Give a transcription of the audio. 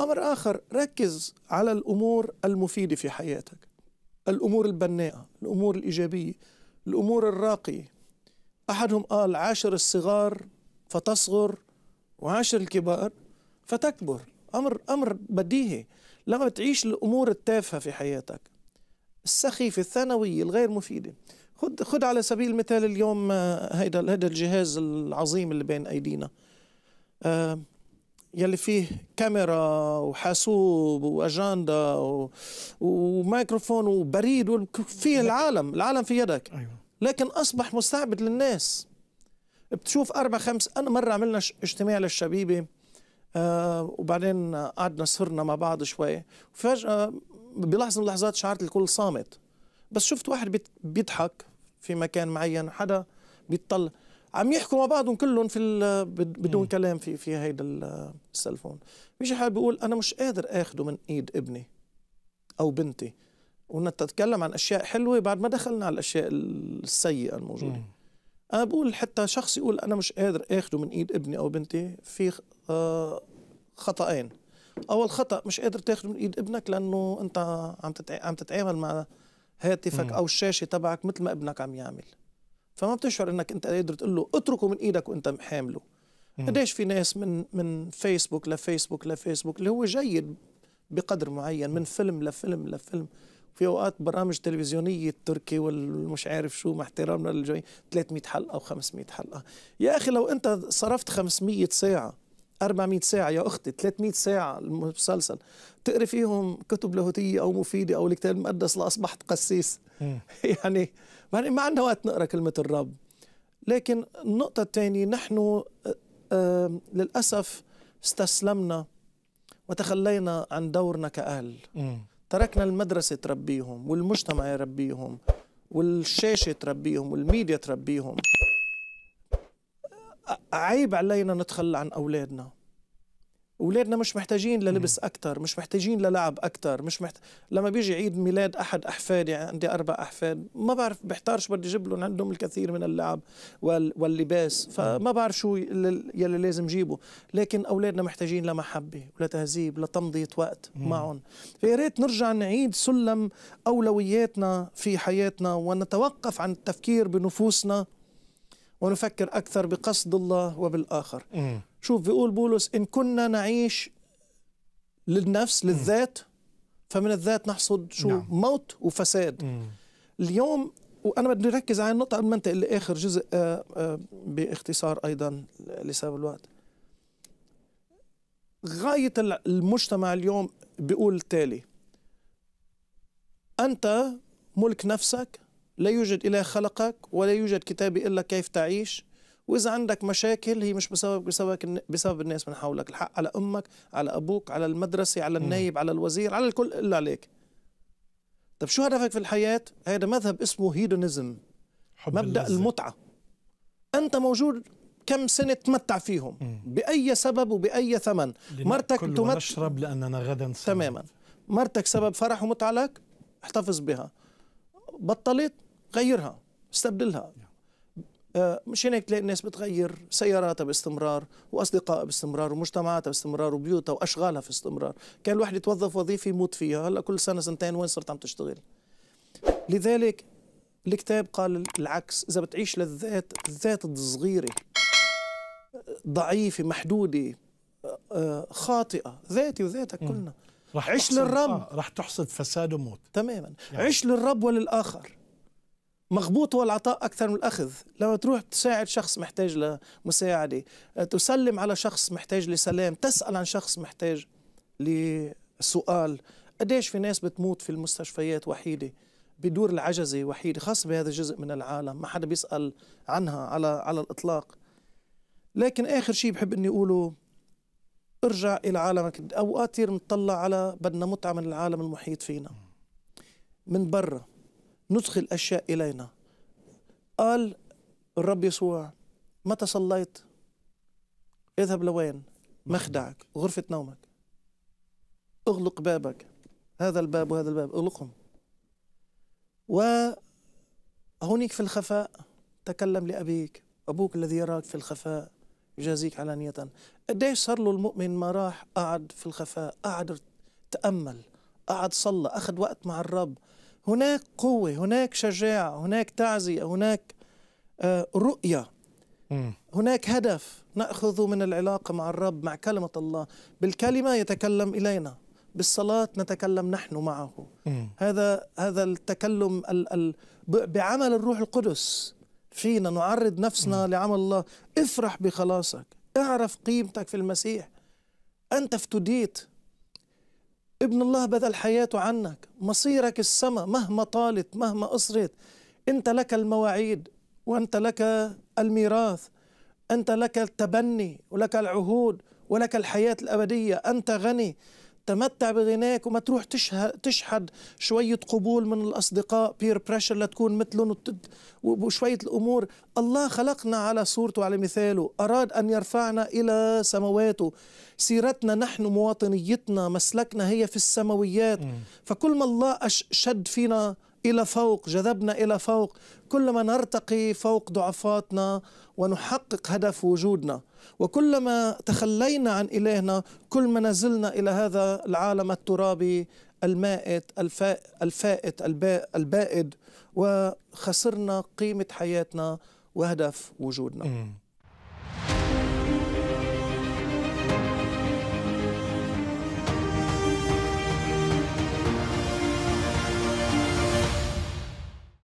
أمر آخر ركز على الأمور المفيدة في حياتك الأمور البناءة الأمور الإيجابية الأمور الراقية أحدهم قال عاشر الصغار فتصغر وعاشر الكبار فتكبر أمر أمر بديهي لما بتعيش الأمور التافهة في حياتك السخيفة الثانوية الغير مفيدة خد خد على سبيل المثال اليوم آه، هيدا هيدا الجهاز العظيم اللي بين أيدينا آه، يلي فيه كاميرا وحاسوب واجنده و... وميكروفون وبريد فيه العالم العالم في يدك أيوة. لكن اصبح مستعبد للناس بتشوف اربع خمس انا مره عملنا اجتماع للشبيبه آه وبعدين قعدنا سهرنا مع بعض شوي فجأة بلحظه من اللحظات شعرت الكل صامت بس شفت واحد بيضحك في مكان معين حدا بيطلع عم يحكوا مع بعضهم كلهم في بدون كلام في في هيدا السلفون بيجي حال بيقول انا مش قادر اخده من ايد ابني او بنتي ونتكلم عن اشياء حلوه بعد ما دخلنا على الاشياء السيئه الموجوده مم. انا بقول حتى شخص يقول انا مش قادر اخده من ايد ابني او بنتي في آه، خطأين اول خطأ مش قادر تاخده من ايد ابنك لانه انت عم عم تتعامل مع هاتفك مم. او الشاشه تبعك مثل ما ابنك عم يعمل فما بتشعر انك انت قادر تقول له اتركه من ايدك وانت حامله قديش في ناس من من فيسبوك لفيسبوك لفيسبوك اللي هو جيد بقدر معين من فيلم لفيلم لفيلم في اوقات برامج تلفزيونيه التركي والمش عارف شو مع احترامنا للجميع 300 حلقه و500 حلقه يا اخي لو انت صرفت 500 ساعه 400 ساعة يا أختي 300 ساعة المسلسل تقري فيهم كتب لاهوتية أو مفيدة أو الكتاب المقدس لأصبحت قسيس يعني ما عندنا يعني وقت نقرأ كلمة الرب لكن النقطة الثانية نحن آه، آه، للأسف استسلمنا وتخلينا عن دورنا كأهل تركنا المدرسة تربيهم والمجتمع يربيهم والشاشة تربيهم والميديا تربيهم عيب علينا نتخلى عن أولادنا اولادنا مش محتاجين للبس اكثر مش محتاجين للعب اكثر مش محت... لما بيجي عيد ميلاد احد احفادي يعني عندي اربع احفاد ما بعرف بحتار شو بدي اجيب لهم عندهم الكثير من اللعب وال... واللباس فما بعرف شو يلي لازم جيبه لكن اولادنا محتاجين لمحبه ولتهذيب لتمضيه وقت مم. معهم فيا ريت نرجع نعيد سلم اولوياتنا في حياتنا ونتوقف عن التفكير بنفوسنا ونفكر أكثر بقصد الله وبالآخر م. شوف بيقول بولس إن كنا نعيش للنفس للذات فمن الذات نحصد شو نعم. موت وفساد م. اليوم وانا بدي أركز على النقطه قبل ما انتقل لاخر جزء آه، آه، باختصار ايضا لسبب الوقت غايه المجتمع اليوم بيقول التالي انت ملك نفسك لا يوجد إله خلقك ولا يوجد كتاب إلا كيف تعيش وإذا عندك مشاكل هي مش بسبب بسبب بسبب الناس من حولك الحق على أمك على أبوك على المدرسة على النايب على الوزير على الكل إلا عليك طب شو هدفك في الحياة؟ هذا مذهب اسمه هيدونيزم مبدأ اللزة. المتعة أنت موجود كم سنة تمتع فيهم مم. بأي سبب وبأي ثمن مرتك تمتع نشرب لأننا غدا سنة. تماما مرتك سبب فرح ومتعة لك احتفظ بها بطلت غيرها استبدلها آه، مش هيك تلاقي الناس بتغير سياراتها باستمرار واصدقائها باستمرار ومجتمعاتها باستمرار وبيوتها واشغالها في استمرار كان الواحد يتوظف وظيفه يموت فيها هلا كل سنه سنتين وين صرت عم تشتغل لذلك الكتاب قال العكس اذا بتعيش للذات الذات الصغيره ضعيفه محدوده آه، خاطئه ذاتي وذاتك كلنا رح عش للرب آه رح تحصد فساد وموت تماما يعني. عش للرب وللاخر مغبوط هو العطاء أكثر من الأخذ لما تروح تساعد شخص محتاج لمساعدة آه، تسلم على شخص محتاج لسلام تسأل عن شخص محتاج لسؤال قديش في ناس بتموت في المستشفيات وحيدة بدور العجزة وحيدة خاصة بهذا الجزء من العالم ما حدا بيسأل عنها على على الإطلاق لكن آخر شيء بحب إني أقوله ارجع إلى عالمك أوقات كثير بنطلع على بدنا متعة من العالم المحيط فينا من برا ندخل أشياء إلينا قال الرب يسوع متى صليت اذهب لوين مخدعك غرفة نومك اغلق بابك هذا الباب وهذا الباب اغلقهم وهونيك في الخفاء تكلم لأبيك أبوك الذي يراك في الخفاء يجازيك علانية قديش صار له المؤمن ما راح قعد في الخفاء قعد تأمل قعد صلى أخذ وقت مع الرب هناك قوة هناك شجاعة هناك تعزية هناك آه، رؤية هناك هدف نأخذ من العلاقة مع الرب مع كلمة الله بالكلمة يتكلم إلينا بالصلاة نتكلم نحن معه هذا هذا التكلم ال ال بعمل الروح القدس فينا نعرض نفسنا لعمل الله افرح بخلاصك اعرف قيمتك في المسيح أنت افتديت ابن الله بذل حياته عنك مصيرك السماء مهما طالت مهما أصرت أنت لك المواعيد وأنت لك الميراث أنت لك التبني ولك العهود ولك الحياة الأبدية أنت غني تمتع بغناك وما تروح تشحد شوية قبول من الأصدقاء بير بريشر لتكون مثلهم وشوية الأمور الله خلقنا على صورته وعلى مثاله أراد أن يرفعنا إلى سمواته سيرتنا نحن مواطنيتنا مسلكنا هي في السماويات فكل ما الله شد فينا إلى فوق جذبنا إلى فوق كلما نرتقي فوق ضعفاتنا ونحقق هدف وجودنا وكلما تخلينا عن إلهنا كل ما نزلنا إلى هذا العالم الترابي المائت الفائت البائد وخسرنا قيمة حياتنا وهدف وجودنا